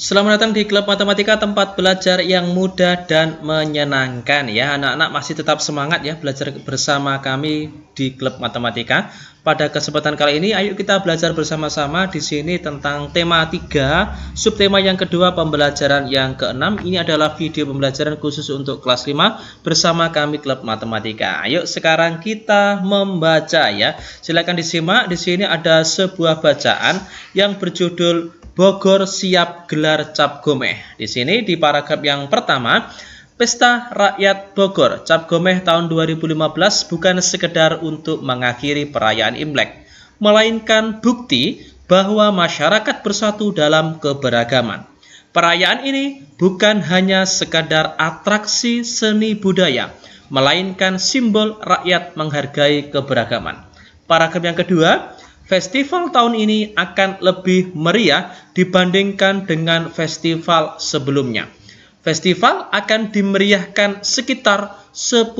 Selamat datang di klub matematika tempat belajar yang mudah dan menyenangkan ya anak-anak masih tetap semangat ya belajar bersama kami di klub matematika pada kesempatan kali ini ayo kita belajar bersama-sama di sini tentang tema 3 subtema yang kedua pembelajaran yang keenam ini adalah video pembelajaran khusus untuk kelas 5 bersama kami klub matematika ayo sekarang kita membaca ya silakan disimak di sini ada sebuah bacaan yang berjudul Bogor siap gelar Cap Gomeh. Di sini di paragraf yang pertama, Pesta Rakyat Bogor Cap Gomeh tahun 2015 bukan sekedar untuk mengakhiri perayaan Imlek, melainkan bukti bahwa masyarakat bersatu dalam keberagaman. Perayaan ini bukan hanya sekadar atraksi seni budaya, melainkan simbol rakyat menghargai keberagaman. Paragraf yang kedua, festival tahun ini akan lebih meriah dibandingkan dengan festival sebelumnya. Festival akan dimeriahkan sekitar 10.000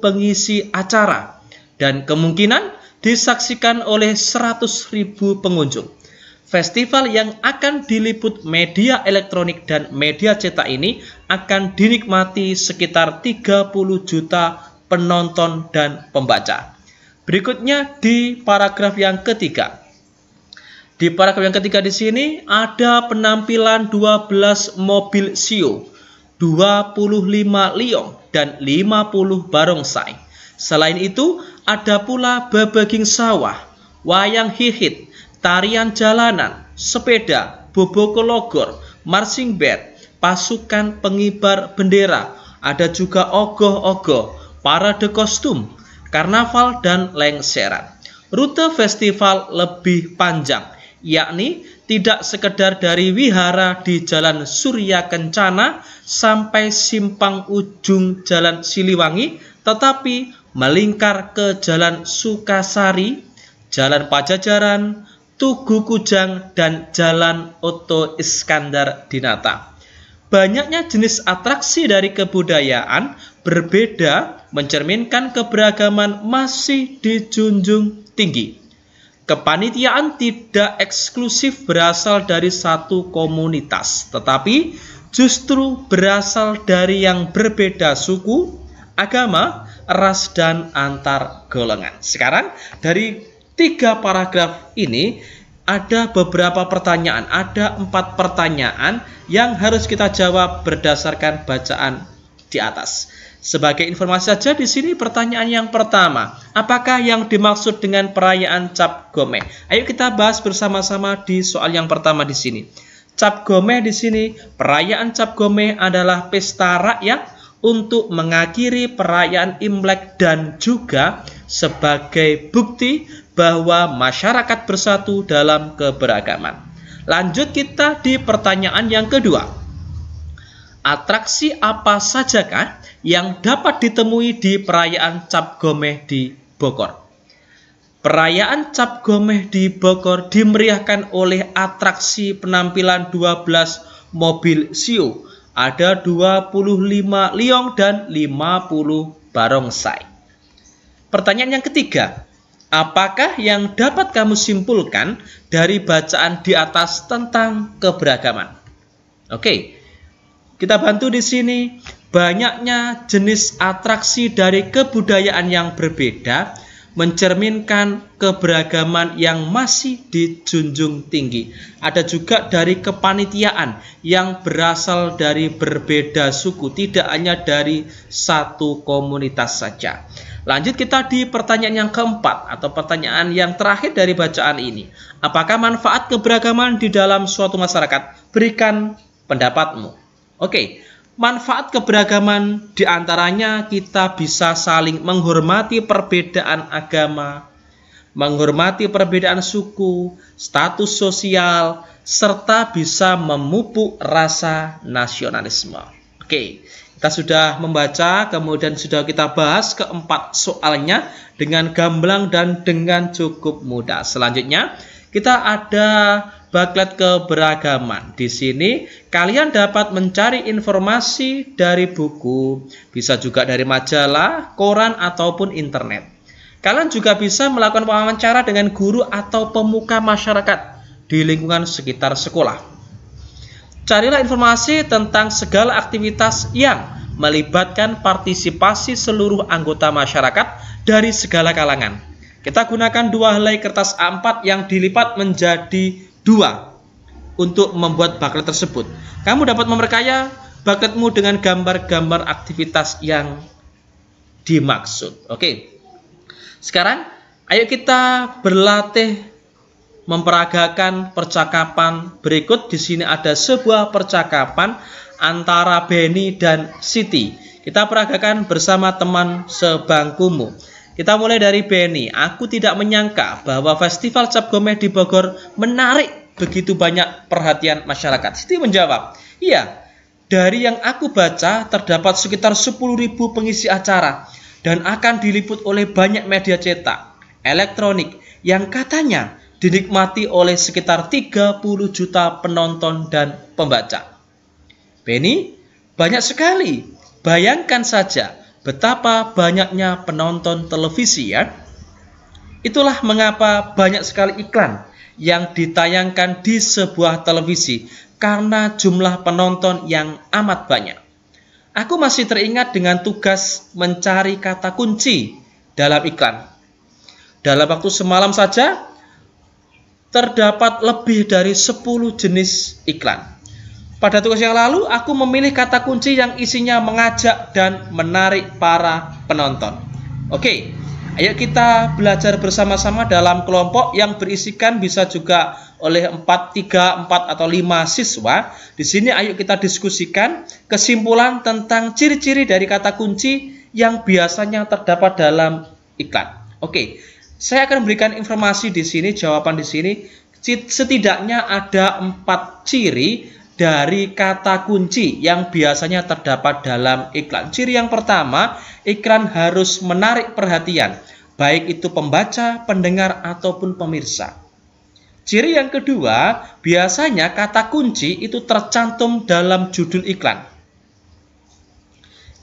pengisi acara dan kemungkinan disaksikan oleh 100.000 pengunjung. Festival yang akan diliput media elektronik dan media cetak ini akan dinikmati sekitar 30 juta penonton dan pembaca. Berikutnya di paragraf yang ketiga. Di paragraf yang ketiga di sini ada penampilan 12 mobil Sio, 25 Liong, dan 50 barongsai. Selain itu, ada pula babaging sawah, wayang hihit, tarian jalanan, sepeda, boboko logor, marching band, pasukan pengibar bendera, ada juga ogoh-ogoh, parade kostum, karnaval, dan lengseran. Rute festival lebih panjang, yakni tidak sekedar dari wihara di Jalan Surya Kencana sampai simpang ujung Jalan Siliwangi, tetapi melingkar ke Jalan Sukasari, Jalan Pajajaran, Tugu Kujang, dan Jalan Oto Iskandar Dinata. Banyaknya jenis atraksi dari kebudayaan berbeda mencerminkan keberagaman masih dijunjung tinggi. Kepanitiaan tidak eksklusif berasal dari satu komunitas, tetapi justru berasal dari yang berbeda suku, agama, ras, dan antar golongan. Sekarang, dari tiga paragraf ini, ada beberapa pertanyaan, ada empat pertanyaan yang harus kita jawab berdasarkan bacaan di atas. Sebagai informasi saja di sini pertanyaan yang pertama, apakah yang dimaksud dengan perayaan Cap Gome? Ayo kita bahas bersama-sama di soal yang pertama di sini. Cap Gome di sini, perayaan Cap Gome adalah pesta rakyat untuk mengakhiri perayaan Imlek dan juga sebagai bukti bahwa masyarakat bersatu dalam keberagaman. Lanjut kita di pertanyaan yang kedua atraksi apa sajakah yang dapat ditemui di perayaan Cap Gomeh di Bogor? Perayaan Cap Gomeh di Bogor dimeriahkan oleh atraksi penampilan 12 mobil Sio. Ada 25 liong dan 50 barongsai. Pertanyaan yang ketiga, apakah yang dapat kamu simpulkan dari bacaan di atas tentang keberagaman? Oke, kita bantu di sini banyaknya jenis atraksi dari kebudayaan yang berbeda mencerminkan keberagaman yang masih dijunjung tinggi. Ada juga dari kepanitiaan yang berasal dari berbeda suku, tidak hanya dari satu komunitas saja. Lanjut kita di pertanyaan yang keempat atau pertanyaan yang terakhir dari bacaan ini. Apakah manfaat keberagaman di dalam suatu masyarakat? Berikan pendapatmu. Oke, manfaat keberagaman diantaranya kita bisa saling menghormati perbedaan agama, menghormati perbedaan suku, status sosial, serta bisa memupuk rasa nasionalisme. Oke, kita sudah membaca, kemudian sudah kita bahas keempat soalnya dengan gamblang dan dengan cukup mudah. Selanjutnya, kita ada Baklet keberagaman. Di sini kalian dapat mencari informasi dari buku, bisa juga dari majalah, koran ataupun internet. Kalian juga bisa melakukan wawancara dengan guru atau pemuka masyarakat di lingkungan sekitar sekolah. Carilah informasi tentang segala aktivitas yang melibatkan partisipasi seluruh anggota masyarakat dari segala kalangan kita gunakan dua helai kertas A4 yang dilipat menjadi dua untuk membuat baklet tersebut. Kamu dapat memperkaya bakletmu dengan gambar-gambar aktivitas yang dimaksud. Oke. Sekarang ayo kita berlatih memperagakan percakapan berikut. Di sini ada sebuah percakapan antara Benny dan Siti. Kita peragakan bersama teman sebangkumu. Kita mulai dari Benny. Aku tidak menyangka bahwa Festival Cap Gomeh di Bogor menarik begitu banyak perhatian masyarakat. Siti menjawab, iya, dari yang aku baca terdapat sekitar 10.000 pengisi acara dan akan diliput oleh banyak media cetak, elektronik, yang katanya dinikmati oleh sekitar 30 juta penonton dan pembaca. Benny, banyak sekali. Bayangkan saja, betapa banyaknya penonton televisi ya. Itulah mengapa banyak sekali iklan yang ditayangkan di sebuah televisi karena jumlah penonton yang amat banyak. Aku masih teringat dengan tugas mencari kata kunci dalam iklan. Dalam waktu semalam saja terdapat lebih dari 10 jenis iklan. Pada tugas yang lalu, aku memilih kata kunci yang isinya mengajak dan menarik para penonton. Oke, ayo kita belajar bersama-sama dalam kelompok yang berisikan bisa juga oleh 4, 3, 4, atau 5 siswa. Di sini ayo kita diskusikan kesimpulan tentang ciri-ciri dari kata kunci yang biasanya terdapat dalam iklan. Oke, saya akan memberikan informasi di sini, jawaban di sini. Setidaknya ada empat ciri dari kata kunci yang biasanya terdapat dalam iklan. Ciri yang pertama, iklan harus menarik perhatian, baik itu pembaca, pendengar, ataupun pemirsa. Ciri yang kedua, biasanya kata kunci itu tercantum dalam judul iklan.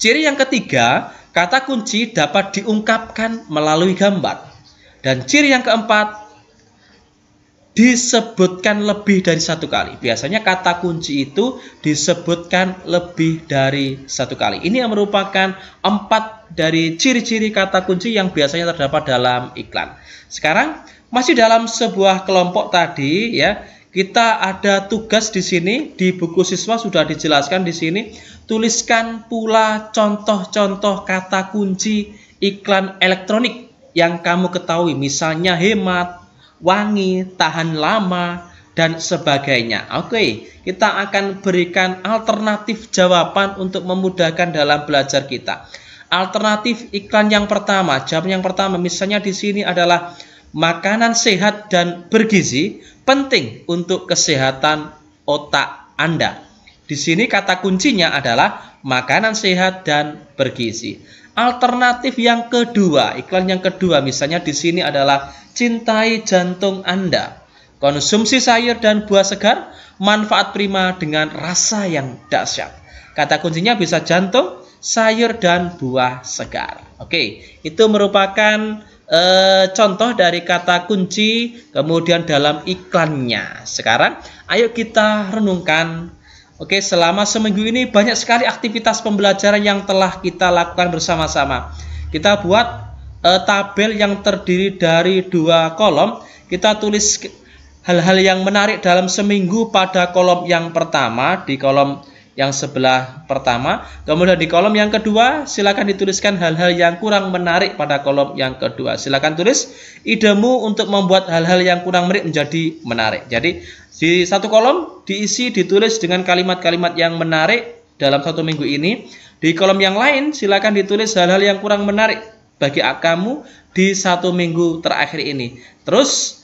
Ciri yang ketiga, kata kunci dapat diungkapkan melalui gambar. Dan ciri yang keempat, disebutkan lebih dari satu kali. Biasanya kata kunci itu disebutkan lebih dari satu kali. Ini yang merupakan empat dari ciri-ciri kata kunci yang biasanya terdapat dalam iklan. Sekarang masih dalam sebuah kelompok tadi ya. Kita ada tugas di sini di buku siswa sudah dijelaskan di sini. Tuliskan pula contoh-contoh kata kunci iklan elektronik yang kamu ketahui misalnya hemat, wangi, tahan lama, dan sebagainya. Oke, kita akan berikan alternatif jawaban untuk memudahkan dalam belajar kita. Alternatif iklan yang pertama, jawaban yang pertama misalnya di sini adalah makanan sehat dan bergizi penting untuk kesehatan otak Anda. Di sini kata kuncinya adalah makanan sehat dan bergizi. Alternatif yang kedua, iklan yang kedua misalnya di sini adalah cintai jantung Anda. Konsumsi sayur dan buah segar, manfaat prima dengan rasa yang dahsyat. Kata kuncinya bisa jantung, sayur dan buah segar. Oke, itu merupakan e, contoh dari kata kunci kemudian dalam iklannya. Sekarang ayo kita renungkan Oke, selama seminggu ini banyak sekali aktivitas pembelajaran yang telah kita lakukan bersama-sama. Kita buat eh, tabel yang terdiri dari dua kolom. Kita tulis hal-hal yang menarik dalam seminggu pada kolom yang pertama di kolom yang sebelah pertama. Kemudian di kolom yang kedua, silakan dituliskan hal-hal yang kurang menarik pada kolom yang kedua. Silakan tulis idemu untuk membuat hal-hal yang kurang menarik menjadi menarik. Jadi di satu kolom diisi ditulis dengan kalimat-kalimat yang menarik dalam satu minggu ini. Di kolom yang lain silakan ditulis hal-hal yang kurang menarik bagi kamu di satu minggu terakhir ini. Terus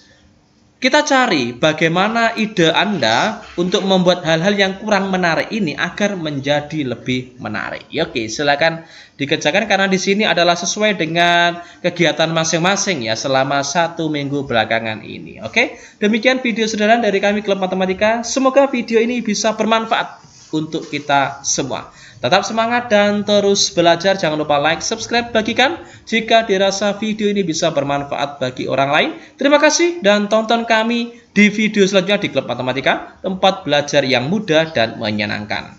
kita cari bagaimana ide Anda untuk membuat hal-hal yang kurang menarik ini agar menjadi lebih menarik. Ya, oke, silakan dikerjakan karena di sini adalah sesuai dengan kegiatan masing-masing ya selama satu minggu belakangan ini. Oke, demikian video sederhana dari kami Klub Matematika. Semoga video ini bisa bermanfaat untuk kita semua. Tetap semangat dan terus belajar. Jangan lupa like, subscribe, bagikan jika dirasa video ini bisa bermanfaat bagi orang lain. Terima kasih dan tonton kami di video selanjutnya di Klub Matematika, tempat belajar yang mudah dan menyenangkan.